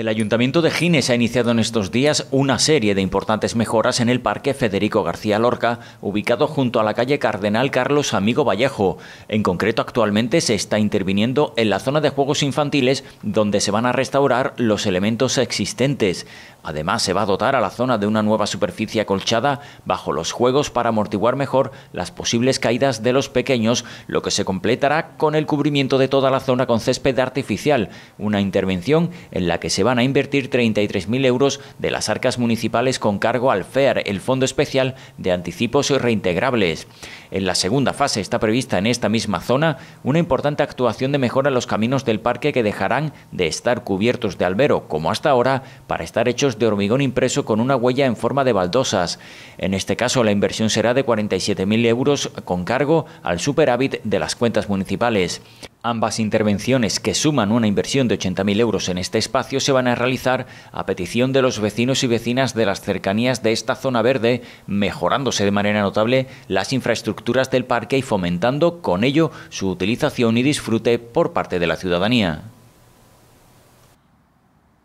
El Ayuntamiento de Gines ha iniciado en estos días una serie de importantes mejoras en el Parque Federico García Lorca, ubicado junto a la calle Cardenal Carlos Amigo Vallejo. En concreto, actualmente se está interviniendo en la zona de juegos infantiles, donde se van a restaurar los elementos existentes. Además, se va a dotar a la zona de una nueva superficie acolchada bajo los juegos para amortiguar mejor las posibles caídas de los pequeños, lo que se completará con el cubrimiento de toda la zona con césped artificial, una intervención en la que se van a invertir 33.000 euros de las arcas municipales con cargo al FEAR, el Fondo Especial de Anticipos Reintegrables. En la segunda fase está prevista en esta misma zona una importante actuación de mejora en los caminos del parque que dejarán de estar cubiertos de albero, como hasta ahora, para estar hechos de hormigón impreso con una huella en forma de baldosas. En este caso, la inversión será de 47.000 euros con cargo al superávit de las cuentas municipales. Ambas intervenciones, que suman una inversión de 80.000 euros en este espacio, se van a realizar a petición de los vecinos y vecinas de las cercanías de esta zona verde, mejorándose de manera notable las infraestructuras del parque y fomentando con ello su utilización y disfrute por parte de la ciudadanía.